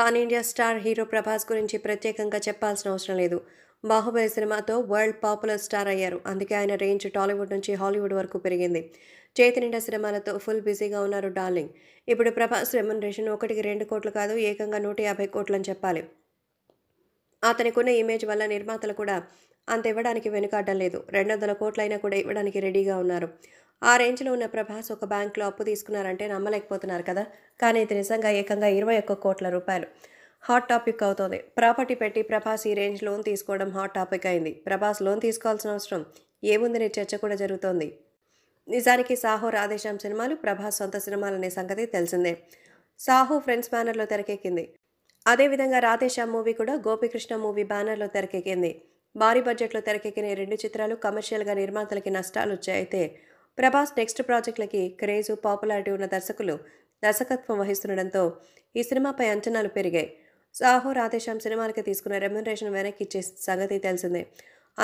pan India star hero Prabhas గురించి ప్రత్యేకంగా చెప్పాల్సిన అవసరం లేదు బాహుబలి సినిమాతో వరల్డ్ పాపులర్ స్టార్ అయ్యారు అందుకే ఆయన రేంజ్ టాలీవుడ్ నుంచి హాలీవుడ్ వరకు పెరిగింది చేతి నిండా సినిమాలతో ఫుల్ బిజీగా ఉన్నారు డార్లింగ్ ఇప్పుడు ప్రభాస్ రెమ్యునరేషన్ ఒకటికి రెండు కోట్లు కాదు ఏకంగా నూట యాభై అని చెప్పాలి అతనికున్న ఇమేజ్ వల్ల నిర్మాతలు కూడా అంత ఇవ్వడానికి వెనుకాడడం లేదు రెండు వందల కోట్లైనా కూడా ఇవ్వడానికి రెడీగా ఉన్నారు ఆ రేంజ్లో ఉన్న ప్రభాస్ ఒక బ్యాంకులో అప్పు తీసుకున్నారంటే నమ్మలేకపోతున్నారు కదా కానీ ఇది నిజంగా ఏకంగా ఇరవై ఒక్క కోట్ల రూపాయలు హాట్ టాపిక్ అవుతోంది ప్రాపర్టీ పెట్టి ప్రభాస్ ఈ రేంజ్ లోన్ తీసుకోవడం హాట్ టాపిక్ అయింది ప్రభాస్ లోన్ తీసుకోవాల్సిన అవసరం ఏముందనే చర్చ కూడా జరుగుతోంది నిజానికి సాహో రాధేశ్యామ్ సినిమాలు ప్రభాస్ సొంత సినిమాలనే సంగతి తెలిసిందే సాహో ఫ్రెండ్స్ బ్యానర్లో తెరకెక్కింది అదేవిధంగా రాధేశ్యామ్ మూవీ కూడా గోపికృష్ణ మూవీ బ్యానర్లో తెరకెక్కింది భారీ బడ్జెట్లో తెరకెక్కిన రెండు చిత్రాలు కమర్షియల్గా నిర్మాతలకి నష్టాలు వచ్చాయితే ప్రభాస్ నెక్స్ట్ ప్రాజెక్టులకి క్రేజు పాపులారిటీ ఉన్న దర్శకులు దర్శకత్వం వహిస్తుండడంతో ఈ సినిమాపై అంచనాలు పెరిగాయి సాహో రాధేశ్యాం సినిమాలకి తీసుకున్న రెమ్యునరేషన్ వెనక్కి ఇచ్చే సంగతి తెలిసిందే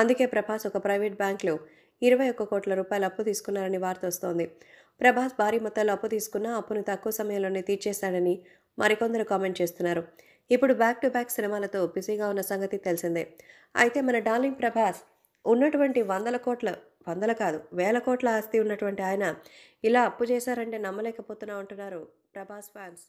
అందుకే ప్రభాస్ ఒక ప్రైవేట్ బ్యాంకులో ఇరవై ఒక్క కోట్ల రూపాయలు అప్పు తీసుకున్నారని వార్త వస్తోంది ప్రభాస్ భారీ మొత్తాలు అప్పు తీసుకున్నా అప్పును తక్కువ సమయంలోనే తీర్చేశాడని మరికొందరు కామెంట్ చేస్తున్నారు ఇప్పుడు బ్యాక్ టు బ్యాక్ సినిమాలతో బిజీగా ఉన్న సంగతి తెలిసిందే అయితే మన డార్లింగ్ ప్రభాస్ ఉన్నటువంటి వందల కోట్ల వందల కాదు వేల కోట్ల ఆస్తి ఉన్నటువంటి ఆయన ఇలా అప్పు చేశారంటే నమ్మలేకపోతున్నా ఉంటున్నారు ప్రభాస్ ఫ్యాన్స్